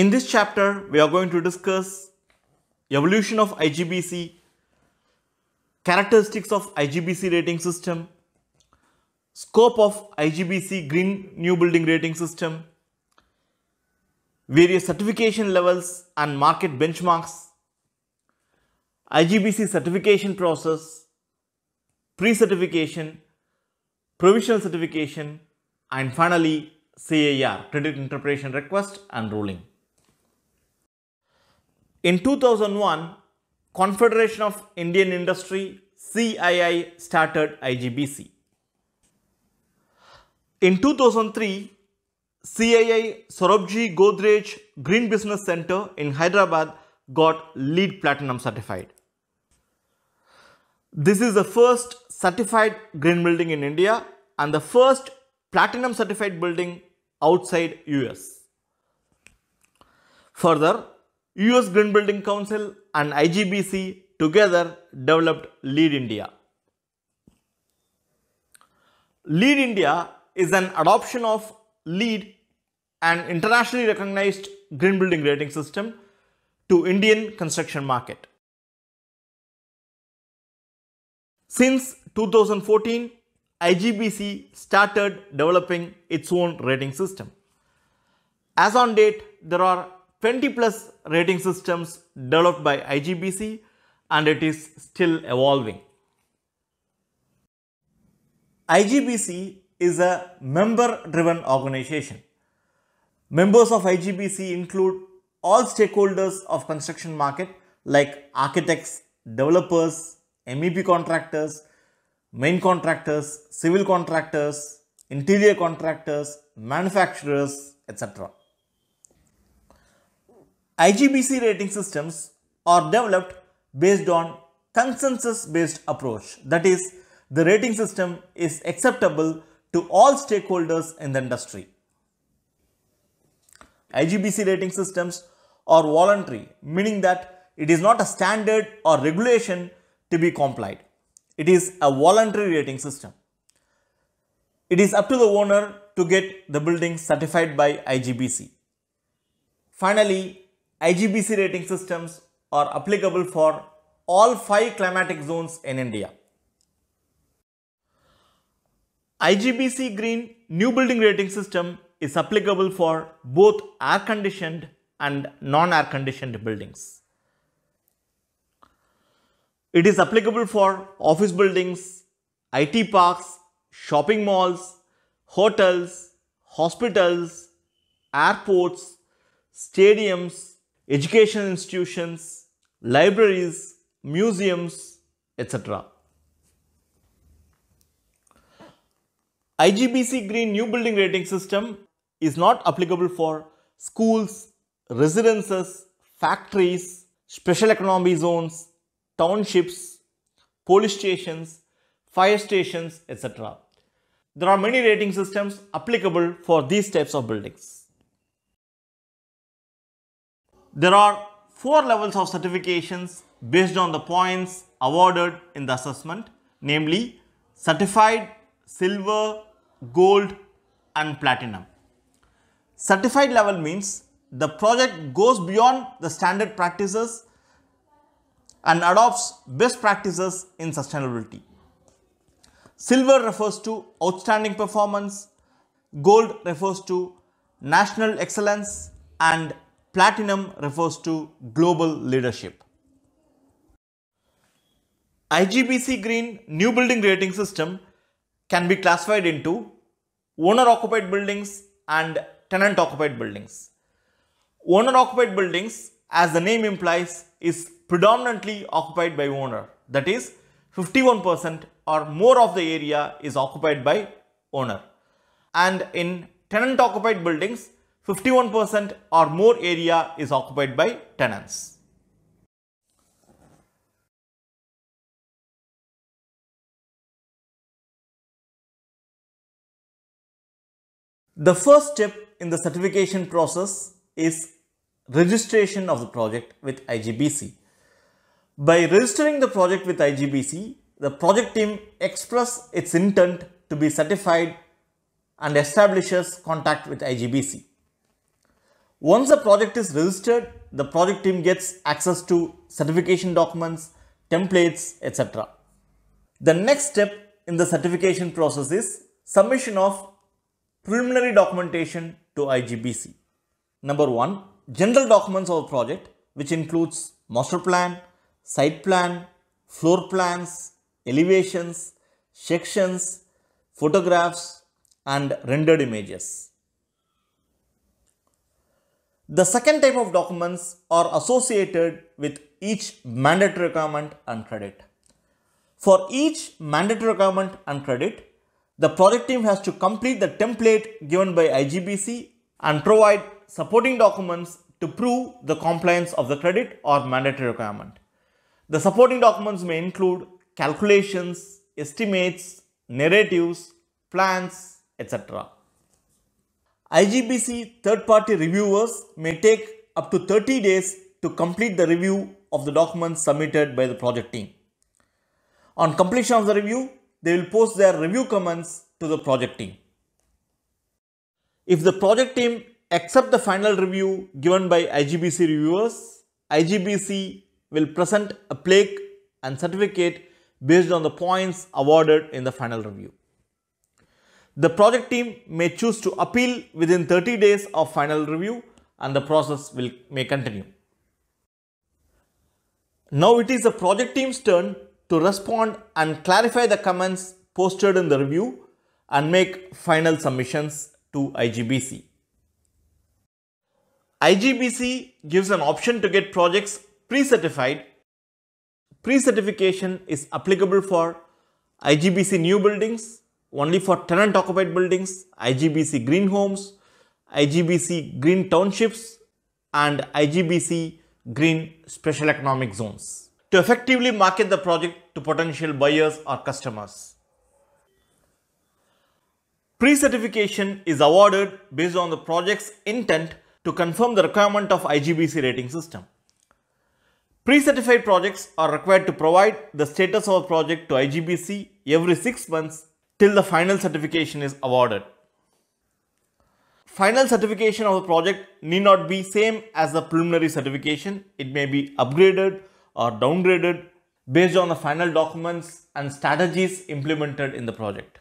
In this chapter, we are going to discuss evolution of IGBC, characteristics of IGBC rating system, scope of IGBC Green New Building Rating System, various certification levels and market benchmarks, IGBC certification process, pre-certification, provisional certification, and finally CAR, Credit Interpretation Request and Ruling. In 2001, Confederation of Indian Industry CII started IGBC. In 2003, CII Sorobji Godrej Green Business Center in Hyderabad got LEED Platinum certified. This is the first certified green building in India and the first platinum certified building outside US. Further, US Green Building Council and IGBC together developed Lead India. Lead India is an adoption of LEED, an internationally recognized green building rating system, to Indian construction market. Since 2014, IGBC started developing its own rating system. As on date, there are 20 plus rating systems developed by IGBC and it is still evolving. IGBC is a member driven organization. Members of IGBC include all stakeholders of construction market like architects, developers, MEP contractors, main contractors, civil contractors, interior contractors, manufacturers, etc. IGBC rating systems are developed based on consensus based approach. That is, the rating system is acceptable to all stakeholders in the industry. IGBC rating systems are voluntary, meaning that it is not a standard or regulation to be complied. It is a voluntary rating system. It is up to the owner to get the building certified by IGBC. Finally, IGBC rating systems are applicable for all five climatic zones in India. IGBC Green New Building Rating System is applicable for both air-conditioned and non-air-conditioned buildings. It is applicable for office buildings, IT parks, shopping malls, hotels, hospitals, airports, stadiums, educational institutions, libraries, museums, etc. IGBC Green New Building Rating System is not applicable for schools, residences, factories, special economy zones, townships, police stations, fire stations, etc. There are many rating systems applicable for these types of buildings. There are four levels of certifications based on the points awarded in the assessment, namely certified, silver, gold and platinum. Certified level means the project goes beyond the standard practices and adopts best practices in sustainability. Silver refers to outstanding performance, gold refers to national excellence and platinum refers to global leadership. IGBC Green New Building Rating System can be classified into owner-occupied buildings and tenant-occupied buildings. Owner-occupied buildings, as the name implies, is predominantly occupied by owner. That is, 51% or more of the area is occupied by owner. And in tenant-occupied buildings, 51% or more area is occupied by tenants. The first step in the certification process is registration of the project with IGBC. By registering the project with IGBC, the project team expresses its intent to be certified and establishes contact with IGBC. Once the project is registered, the project team gets access to certification documents, templates, etc. The next step in the certification process is submission of preliminary documentation to IGBC. Number one, general documents of project, which includes master plan, site plan, floor plans, elevations, sections, photographs, and rendered images. The second type of documents are associated with each mandatory requirement and credit. For each mandatory requirement and credit, the project team has to complete the template given by IGBC and provide supporting documents to prove the compliance of the credit or mandatory requirement. The supporting documents may include calculations, estimates, narratives, plans, etc. IGBC third-party reviewers may take up to 30 days to complete the review of the documents submitted by the project team. On completion of the review, they will post their review comments to the project team. If the project team accepts the final review given by IGBC reviewers, IGBC will present a plaque and certificate based on the points awarded in the final review. The project team may choose to appeal within 30 days of final review and the process will, may continue. Now it is the project team's turn to respond and clarify the comments posted in the review and make final submissions to IGBC. IGBC gives an option to get projects pre-certified. Pre-certification is applicable for IGBC new buildings, only for tenant occupied buildings, IGBC green homes, IGBC green townships and IGBC green special economic zones to effectively market the project to potential buyers or customers. Pre-certification is awarded based on the project's intent to confirm the requirement of IGBC rating system. Pre-certified projects are required to provide the status of a project to IGBC every 6 months till the final certification is awarded. Final certification of the project need not be same as the preliminary certification. It may be upgraded or downgraded based on the final documents and strategies implemented in the project.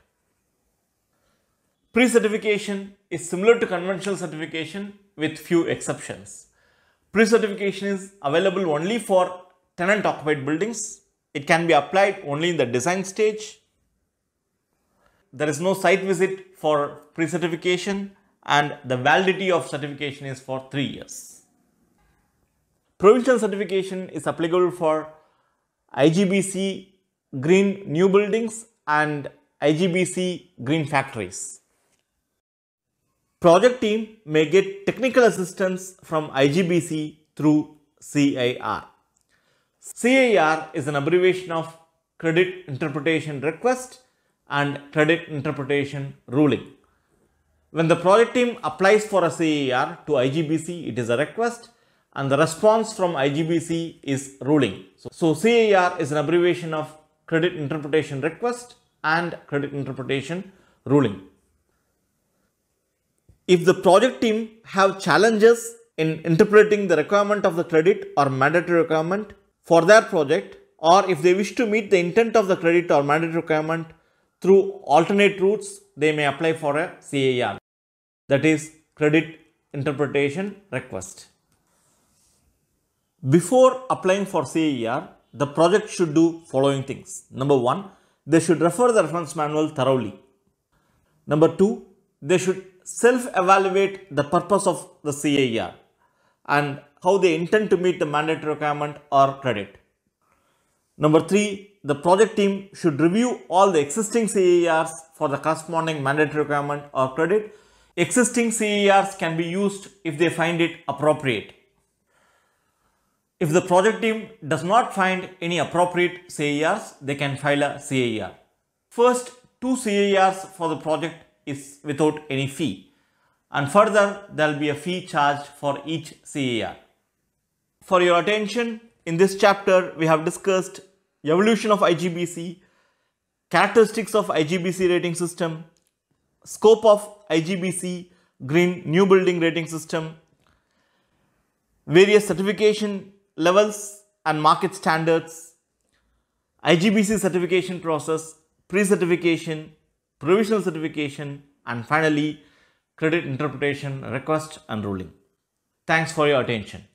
Pre-certification is similar to conventional certification with few exceptions. Pre-certification is available only for tenant occupied buildings. It can be applied only in the design stage there is no site visit for pre-certification and the validity of certification is for three years. Provisional certification is applicable for IGBC green new buildings and IGBC green factories. Project team may get technical assistance from IGBC through CIR. CIR is an abbreviation of Credit Interpretation Request and credit interpretation ruling. When the project team applies for a CER to IGBC, it is a request and the response from IGBC is ruling. So, so CAR is an abbreviation of Credit Interpretation Request and Credit Interpretation Ruling. If the project team have challenges in interpreting the requirement of the credit or mandatory requirement for their project or if they wish to meet the intent of the credit or mandatory requirement through alternate routes, they may apply for a CAR, that is Credit Interpretation Request. Before applying for CAR, the project should do following things. Number one, they should refer the reference manual thoroughly. Number two, they should self-evaluate the purpose of the CAR and how they intend to meet the mandatory requirement or credit. Number three, the project team should review all the existing CERs for the corresponding mandatory requirement or credit. Existing CERs can be used if they find it appropriate. If the project team does not find any appropriate CERs, they can file a CER. First, two CERs for the project is without any fee. And further, there will be a fee charged for each CER. For your attention, in this chapter, we have discussed evolution of IGBC, characteristics of IGBC rating system, scope of IGBC green new building rating system, various certification levels and market standards, IGBC certification process, pre-certification, provisional certification, and finally, credit interpretation, request and ruling. Thanks for your attention.